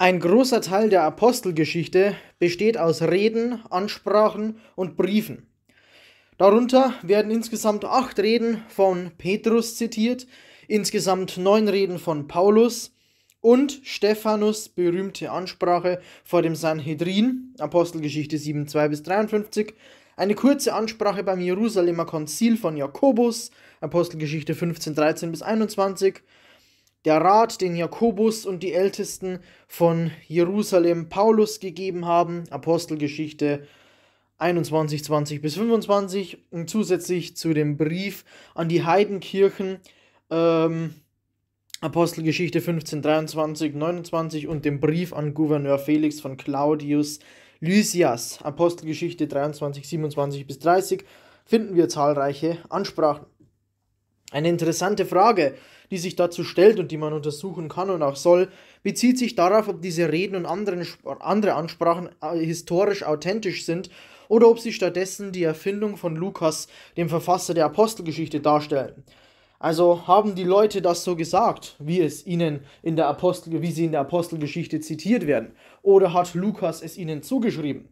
Ein großer Teil der Apostelgeschichte besteht aus Reden, Ansprachen und Briefen. Darunter werden insgesamt acht Reden von Petrus zitiert, insgesamt neun Reden von Paulus und Stephanus berühmte Ansprache vor dem Sanhedrin, Apostelgeschichte 7, 2 bis 53, eine kurze Ansprache beim Jerusalemer Konzil von Jakobus, Apostelgeschichte 15, 13 bis 21 der Rat, den Jakobus und die Ältesten von Jerusalem Paulus gegeben haben, Apostelgeschichte 21, 20 bis 25, und zusätzlich zu dem Brief an die Heidenkirchen, ähm, Apostelgeschichte 15, 23, 29 und dem Brief an Gouverneur Felix von Claudius Lysias, Apostelgeschichte 23, 27 bis 30, finden wir zahlreiche Ansprachen. Eine interessante Frage, die sich dazu stellt und die man untersuchen kann und auch soll, bezieht sich darauf, ob diese Reden und anderen, andere Ansprachen äh, historisch authentisch sind oder ob sie stattdessen die Erfindung von Lukas, dem Verfasser der Apostelgeschichte, darstellen. Also haben die Leute das so gesagt, wie es ihnen in der Apostel, wie sie in der Apostelgeschichte zitiert werden, oder hat Lukas es ihnen zugeschrieben?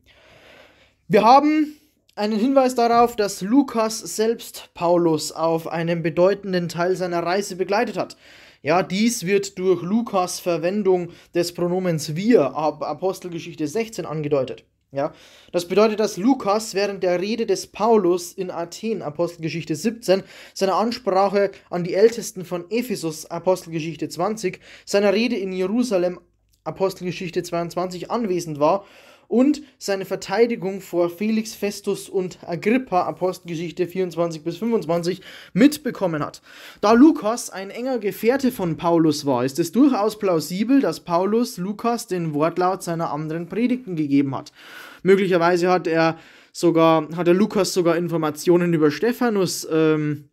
Wir haben einen Hinweis darauf, dass Lukas selbst Paulus auf einem bedeutenden Teil seiner Reise begleitet hat. Ja, dies wird durch Lukas Verwendung des Pronomens wir ab Apostelgeschichte 16 angedeutet. Ja, das bedeutet, dass Lukas während der Rede des Paulus in Athen, Apostelgeschichte 17, seiner Ansprache an die Ältesten von Ephesus, Apostelgeschichte 20, seiner Rede in Jerusalem, Apostelgeschichte 22 anwesend war und seine Verteidigung vor Felix Festus und Agrippa, Apostelgeschichte 24 bis 25, mitbekommen hat. Da Lukas ein enger Gefährte von Paulus war, ist es durchaus plausibel, dass Paulus Lukas den Wortlaut seiner anderen Predigten gegeben hat. Möglicherweise hat er sogar, hat er Lukas sogar Informationen über Stephanus ähm,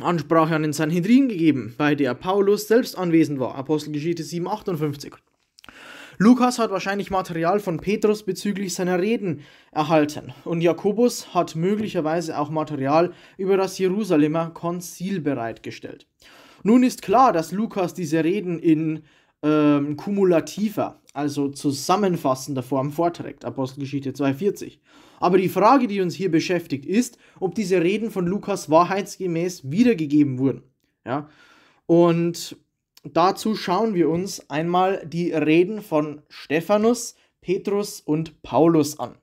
Ansprache an den Sanhedrin gegeben, bei der Paulus selbst anwesend war, Apostelgeschichte 7, 58. Lukas hat wahrscheinlich Material von Petrus bezüglich seiner Reden erhalten und Jakobus hat möglicherweise auch Material über das Jerusalemer Konzil bereitgestellt. Nun ist klar, dass Lukas diese Reden in ähm, kumulativer, also zusammenfassender Form vorträgt, Apostelgeschichte 2.40. Aber die Frage, die uns hier beschäftigt, ist, ob diese Reden von Lukas wahrheitsgemäß wiedergegeben wurden. Ja? Und Dazu schauen wir uns einmal die Reden von Stephanus, Petrus und Paulus an.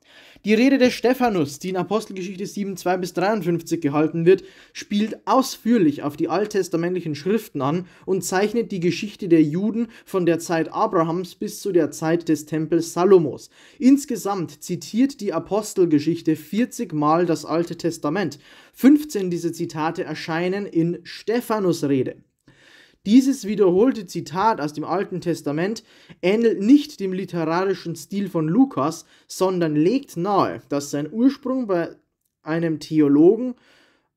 Die Rede des Stephanus, die in Apostelgeschichte 7, 2 bis 53 gehalten wird, spielt ausführlich auf die alttestamentlichen Schriften an und zeichnet die Geschichte der Juden von der Zeit Abrahams bis zu der Zeit des Tempels Salomos. Insgesamt zitiert die Apostelgeschichte 40 Mal das Alte Testament. 15 dieser Zitate erscheinen in Stephanus Rede. Dieses wiederholte Zitat aus dem Alten Testament ähnelt nicht dem literarischen Stil von Lukas, sondern legt nahe, dass sein Ursprung bei einem Theologen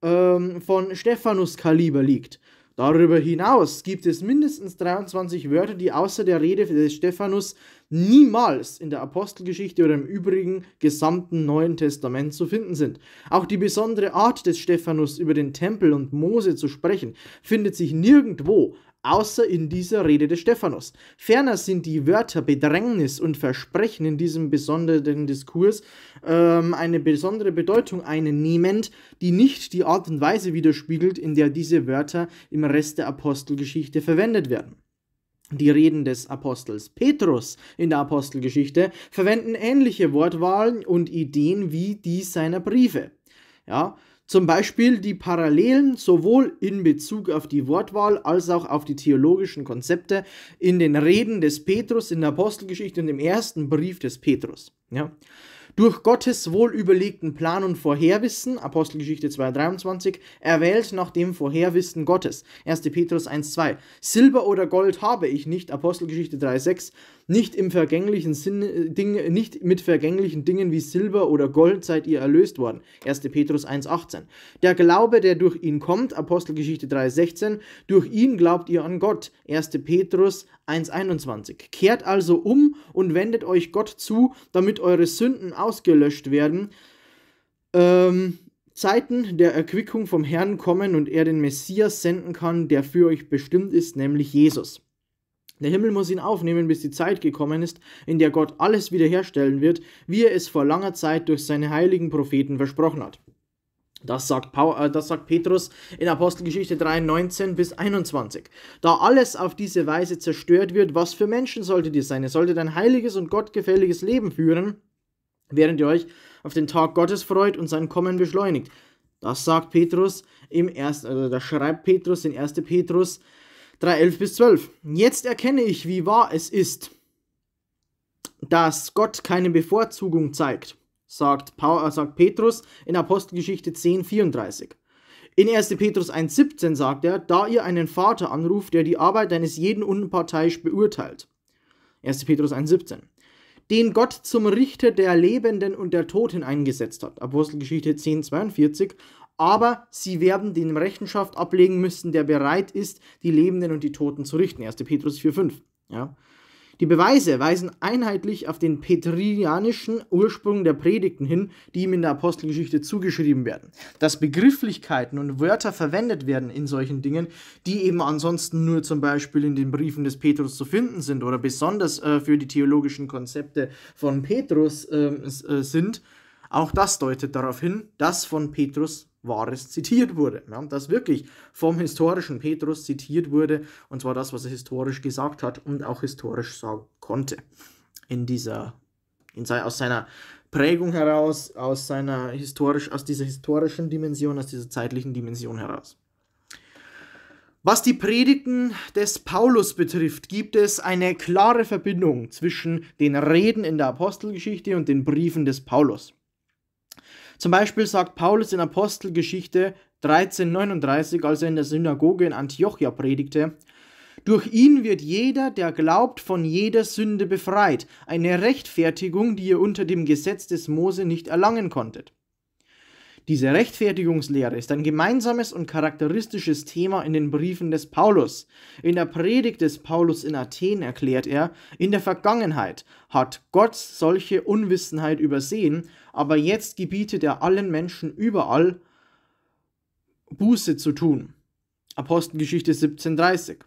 ähm, von Stephanus Kaliber liegt Darüber hinaus gibt es mindestens 23 Wörter, die außer der Rede des Stephanus niemals in der Apostelgeschichte oder im übrigen gesamten Neuen Testament zu finden sind. Auch die besondere Art des Stephanus, über den Tempel und Mose zu sprechen, findet sich nirgendwo außer in dieser Rede des Stephanus. Ferner sind die Wörter Bedrängnis und Versprechen in diesem besonderen Diskurs ähm, eine besondere Bedeutung einnehmend, die nicht die Art und Weise widerspiegelt, in der diese Wörter im Rest der Apostelgeschichte verwendet werden. Die Reden des Apostels Petrus in der Apostelgeschichte verwenden ähnliche Wortwahlen und Ideen wie die seiner Briefe. Ja, zum Beispiel die Parallelen sowohl in Bezug auf die Wortwahl als auch auf die theologischen Konzepte in den Reden des Petrus, in der Apostelgeschichte und im ersten Brief des Petrus. Ja durch Gottes wohlüberlegten Plan und Vorherwissen, Apostelgeschichte 2,23, erwählt nach dem Vorherwissen Gottes, 1. Petrus 1,2. Silber oder Gold habe ich nicht, Apostelgeschichte 3,6, nicht äh, nicht mit vergänglichen Dingen wie Silber oder Gold seid ihr erlöst worden, 1. Petrus 1,18. Der Glaube, der durch ihn kommt, Apostelgeschichte 3,16, durch ihn glaubt ihr an Gott, 1. Petrus 1,21. Kehrt also um und wendet euch Gott zu, damit eure Sünden auf ausgelöscht werden, ähm, Zeiten der Erquickung vom Herrn kommen und er den Messias senden kann, der für euch bestimmt ist, nämlich Jesus. Der Himmel muss ihn aufnehmen, bis die Zeit gekommen ist, in der Gott alles wiederherstellen wird, wie er es vor langer Zeit durch seine heiligen Propheten versprochen hat. Das sagt, Paul, äh, das sagt Petrus in Apostelgeschichte 3, 19 bis 21. Da alles auf diese Weise zerstört wird, was für Menschen solltet ihr sein? Ihr solltet ein heiliges und gottgefälliges Leben führen, während ihr euch auf den Tag Gottes freut und sein Kommen beschleunigt. Das sagt Petrus im ersten, also da schreibt Petrus in 1. Petrus 3, 11 bis 12. Jetzt erkenne ich, wie wahr es ist, dass Gott keine Bevorzugung zeigt, sagt, Paul, äh, sagt Petrus in Apostelgeschichte 10, 34. In 1. Petrus 1, 17 sagt er, da ihr einen Vater anruft, der die Arbeit deines jeden unparteiisch beurteilt. 1. Petrus 1, 17 den Gott zum Richter der Lebenden und der Toten eingesetzt hat. Apostelgeschichte 10, 42. Aber sie werden den Rechenschaft ablegen müssen, der bereit ist, die Lebenden und die Toten zu richten. 1. Petrus 4, 5. Ja. Die Beweise weisen einheitlich auf den petrianischen Ursprung der Predigten hin, die ihm in der Apostelgeschichte zugeschrieben werden. Dass Begrifflichkeiten und Wörter verwendet werden in solchen Dingen, die eben ansonsten nur zum Beispiel in den Briefen des Petrus zu finden sind oder besonders äh, für die theologischen Konzepte von Petrus ähm, äh, sind, auch das deutet darauf hin, dass von Petrus Wahres zitiert wurde. Ja, das wirklich vom historischen Petrus zitiert wurde, und zwar das, was er historisch gesagt hat und auch historisch sagen konnte. In dieser, in sei, aus seiner Prägung heraus, aus seiner historisch, aus dieser historischen Dimension, aus dieser zeitlichen Dimension heraus. Was die Predigten des Paulus betrifft, gibt es eine klare Verbindung zwischen den Reden in der Apostelgeschichte und den Briefen des Paulus. Zum Beispiel sagt Paulus in Apostelgeschichte 1339, als er in der Synagoge in Antiochia predigte, durch ihn wird jeder, der glaubt, von jeder Sünde befreit, eine Rechtfertigung, die ihr unter dem Gesetz des Mose nicht erlangen konntet. Diese Rechtfertigungslehre ist ein gemeinsames und charakteristisches Thema in den Briefen des Paulus. In der Predigt des Paulus in Athen erklärt er, in der Vergangenheit hat Gott solche Unwissenheit übersehen aber jetzt gebietet er allen Menschen überall Buße zu tun. Apostelgeschichte 17,30.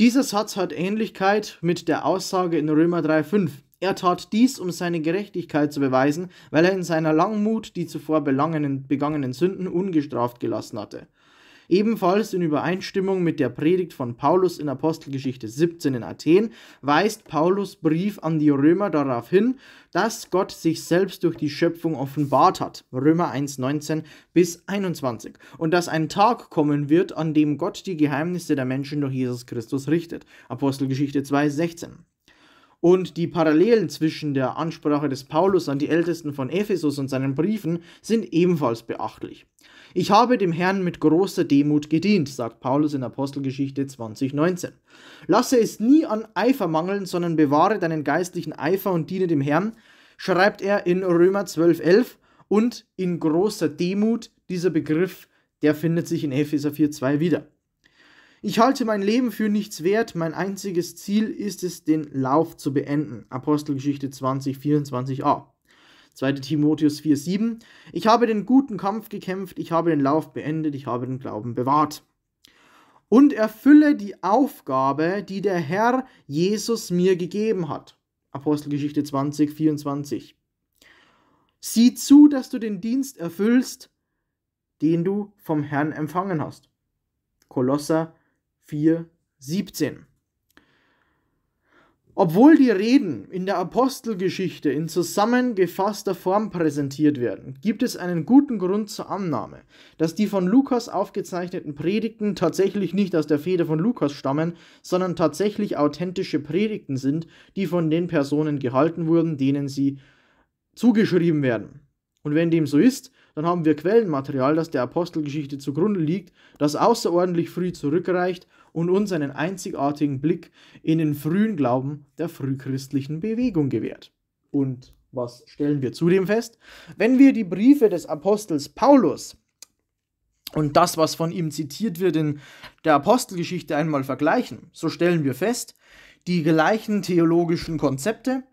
Dieser Satz hat Ähnlichkeit mit der Aussage in Römer 3,5. Er tat dies, um seine Gerechtigkeit zu beweisen, weil er in seiner Langmut die zuvor begangenen Sünden ungestraft gelassen hatte. Ebenfalls in Übereinstimmung mit der Predigt von Paulus in Apostelgeschichte 17 in Athen weist Paulus Brief an die Römer darauf hin, dass Gott sich selbst durch die Schöpfung offenbart hat. Römer 1,19 bis 21. Und dass ein Tag kommen wird, an dem Gott die Geheimnisse der Menschen durch Jesus Christus richtet. Apostelgeschichte 2,16. Und die Parallelen zwischen der Ansprache des Paulus an die Ältesten von Ephesus und seinen Briefen sind ebenfalls beachtlich. Ich habe dem Herrn mit großer Demut gedient, sagt Paulus in Apostelgeschichte 20,19. Lasse es nie an Eifer mangeln, sondern bewahre deinen geistlichen Eifer und diene dem Herrn, schreibt er in Römer 12,11 und in großer Demut, dieser Begriff, der findet sich in Epheser 4,2 wieder. Ich halte mein Leben für nichts wert, mein einziges Ziel ist es, den Lauf zu beenden. Apostelgeschichte 20, 24a. 2. Timotheus 4,7. Ich habe den guten Kampf gekämpft, ich habe den Lauf beendet, ich habe den Glauben bewahrt. Und erfülle die Aufgabe, die der Herr Jesus mir gegeben hat. Apostelgeschichte 20, 24. Sieh zu, dass du den Dienst erfüllst, den du vom Herrn empfangen hast. Kolosser 4, 17. Obwohl die Reden in der Apostelgeschichte in zusammengefasster Form präsentiert werden, gibt es einen guten Grund zur Annahme, dass die von Lukas aufgezeichneten Predigten tatsächlich nicht aus der Feder von Lukas stammen, sondern tatsächlich authentische Predigten sind, die von den Personen gehalten wurden, denen sie zugeschrieben werden. Und wenn dem so ist, dann haben wir Quellenmaterial, das der Apostelgeschichte zugrunde liegt, das außerordentlich früh zurückreicht und uns einen einzigartigen Blick in den frühen Glauben der frühchristlichen Bewegung gewährt. Und was stellen wir zudem fest? Wenn wir die Briefe des Apostels Paulus und das, was von ihm zitiert wird in der Apostelgeschichte einmal vergleichen, so stellen wir fest, die gleichen theologischen Konzepte,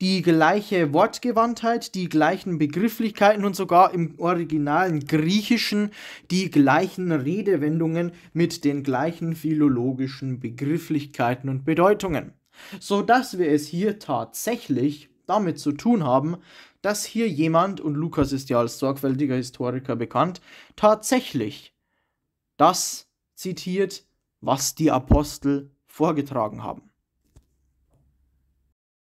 die gleiche Wortgewandtheit, die gleichen Begrifflichkeiten und sogar im originalen Griechischen die gleichen Redewendungen mit den gleichen philologischen Begrifflichkeiten und Bedeutungen. So dass wir es hier tatsächlich damit zu tun haben, dass hier jemand, und Lukas ist ja als sorgfältiger Historiker bekannt, tatsächlich das zitiert, was die Apostel vorgetragen haben.